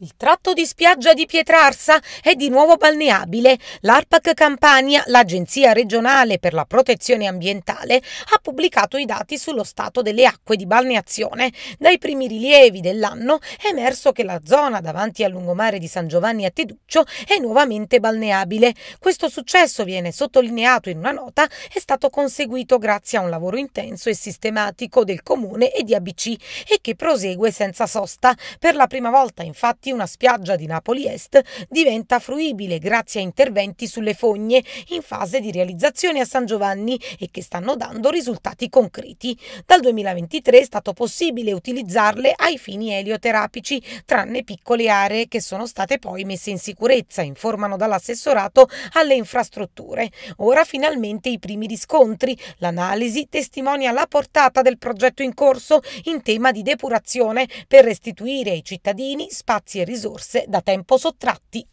Il tratto di spiaggia di Pietrarsa è di nuovo balneabile. L'ARPAC Campania, l'Agenzia regionale per la protezione ambientale, ha pubblicato i dati sullo stato delle acque di balneazione. Dai primi rilievi dell'anno è emerso che la zona davanti al lungomare di San Giovanni a Teduccio è nuovamente balneabile. Questo successo, viene sottolineato in una nota, è stato conseguito grazie a un lavoro intenso e sistematico del comune e di ABC e che prosegue senza sosta. Per la prima volta, infatti, infatti una spiaggia di Napoli Est diventa fruibile grazie a interventi sulle fogne in fase di realizzazione a San Giovanni e che stanno dando risultati concreti. Dal 2023 è stato possibile utilizzarle ai fini elioterapici, tranne piccole aree che sono state poi messe in sicurezza, informano dall'assessorato alle infrastrutture. Ora finalmente i primi riscontri. L'analisi testimonia la portata del progetto in corso in tema di depurazione per restituire ai cittadini spazi spazi e risorse da tempo sottratti